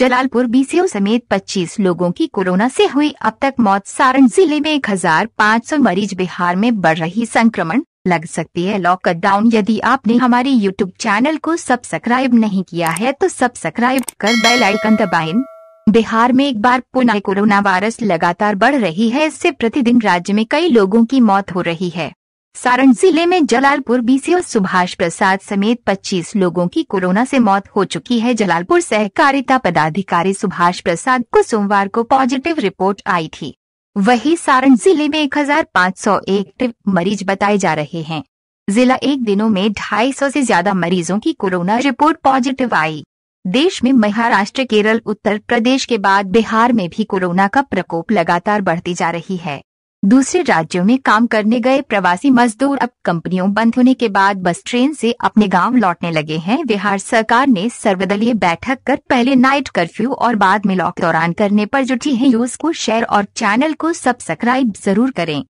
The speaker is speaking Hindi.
जलालपुर बीसीओ समेत 25 लोगों की कोरोना से हुई अब तक मौत सारण जिले में 1500 मरीज बिहार में बढ़ रही संक्रमण लग सकती है लॉकडाउन यदि आपने हमारे यूट्यूब चैनल को सब्सक्राइब नहीं किया है तो सब्सक्राइब कर बेल आइकन दबाएं। बिहार में एक बार पुनः कोरोना वायरस लगातार बढ़ रही है इससे प्रतिदिन राज्य में कई लोगों की मौत हो रही है सारण जिले में जलालपुर बीसीओ सुभाष प्रसाद समेत 25 लोगों की कोरोना से मौत हो चुकी है जलालपुर सहकारिता पदाधिकारी सुभाष प्रसाद को सोमवार को पॉजिटिव रिपोर्ट आई थी वही सारण जिले में 1501 एक्टिव मरीज बताए जा रहे हैं जिला एक दिनों में 250 से ज्यादा मरीजों की कोरोना रिपोर्ट पॉजिटिव आई देश में महाराष्ट्र केरल उत्तर प्रदेश के बाद बिहार में भी कोरोना का प्रकोप लगातार बढ़ती जा रही है दूसरे राज्यों में काम करने गए प्रवासी मजदूर अब कंपनियों बंद होने के बाद बस ट्रेन से अपने गांव लौटने लगे हैं बिहार सरकार ने सर्वदलीय बैठक कर पहले नाइट कर्फ्यू और बाद में लॉकडाउन करने पर जुटी है यूज को शेयर और चैनल को सब्सक्राइब जरूर करें